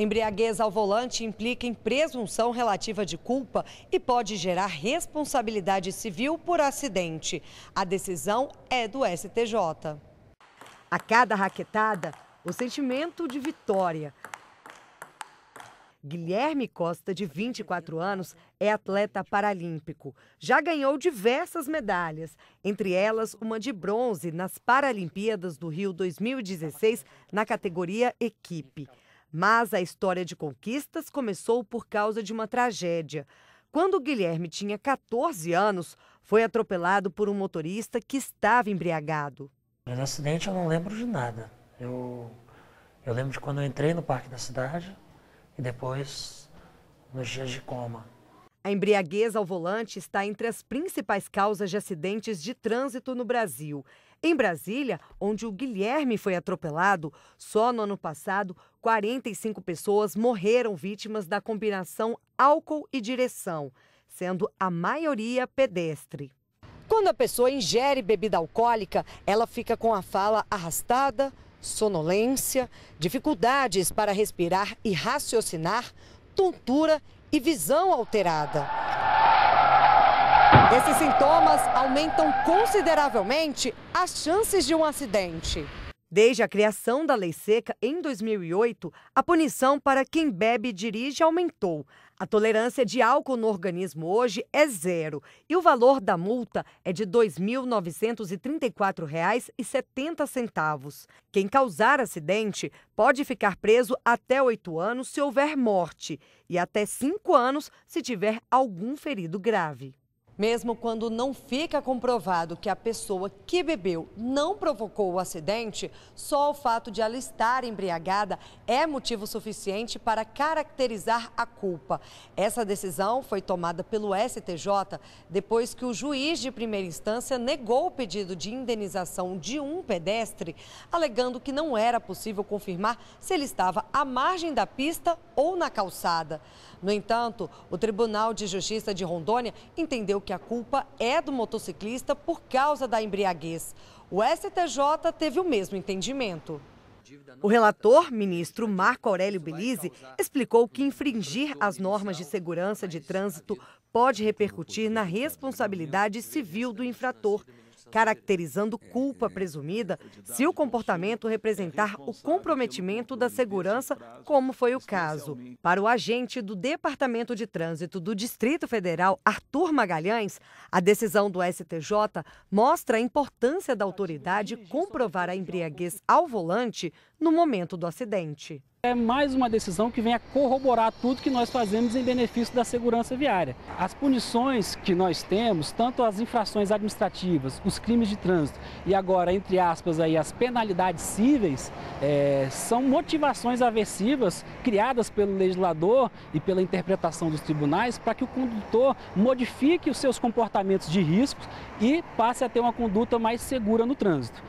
Embriaguez ao volante implica em presunção relativa de culpa e pode gerar responsabilidade civil por acidente. A decisão é do STJ. A cada raquetada, o sentimento de vitória. Guilherme Costa, de 24 anos, é atleta paralímpico. Já ganhou diversas medalhas, entre elas uma de bronze nas Paralimpíadas do Rio 2016, na categoria equipe. Mas a história de conquistas começou por causa de uma tragédia. Quando Guilherme tinha 14 anos, foi atropelado por um motorista que estava embriagado. No acidente eu não lembro de nada. Eu, eu lembro de quando eu entrei no parque da cidade e depois nos dias de coma. A embriaguez ao volante está entre as principais causas de acidentes de trânsito no Brasil. Em Brasília, onde o Guilherme foi atropelado, só no ano passado, 45 pessoas morreram vítimas da combinação álcool e direção, sendo a maioria pedestre. Quando a pessoa ingere bebida alcoólica, ela fica com a fala arrastada, sonolência, dificuldades para respirar e raciocinar, tontura e visão alterada. Esses sintomas aumentam consideravelmente as chances de um acidente. Desde a criação da lei seca em 2008, a punição para quem bebe e dirige aumentou. A tolerância de álcool no organismo hoje é zero e o valor da multa é de R$ 2.934,70. Quem causar acidente pode ficar preso até oito anos se houver morte e até cinco anos se tiver algum ferido grave. Mesmo quando não fica comprovado que a pessoa que bebeu não provocou o acidente, só o fato de ela estar embriagada é motivo suficiente para caracterizar a culpa. Essa decisão foi tomada pelo STJ depois que o juiz de primeira instância negou o pedido de indenização de um pedestre, alegando que não era possível confirmar se ele estava à margem da pista ou na calçada. No entanto, o Tribunal de Justiça de Rondônia entendeu que que a culpa é do motociclista por causa da embriaguez. O STJ teve o mesmo entendimento. O relator, ministro Marco Aurélio Belize, explicou que infringir as normas de segurança de trânsito pode repercutir na responsabilidade civil do infrator caracterizando culpa é, é, presumida é, se o comportamento representar o comprometimento da segurança, como foi o caso. Para o agente do Departamento de Trânsito do Distrito Federal, Arthur Magalhães, a decisão do STJ mostra a importância da autoridade comprovar a embriaguez ao volante no momento do acidente. É mais uma decisão que vem a corroborar tudo que nós fazemos em benefício da segurança viária. As punições que nós temos, tanto as infrações administrativas, os crimes de trânsito e agora, entre aspas, aí, as penalidades cíveis, é, são motivações aversivas criadas pelo legislador e pela interpretação dos tribunais para que o condutor modifique os seus comportamentos de risco e passe a ter uma conduta mais segura no trânsito.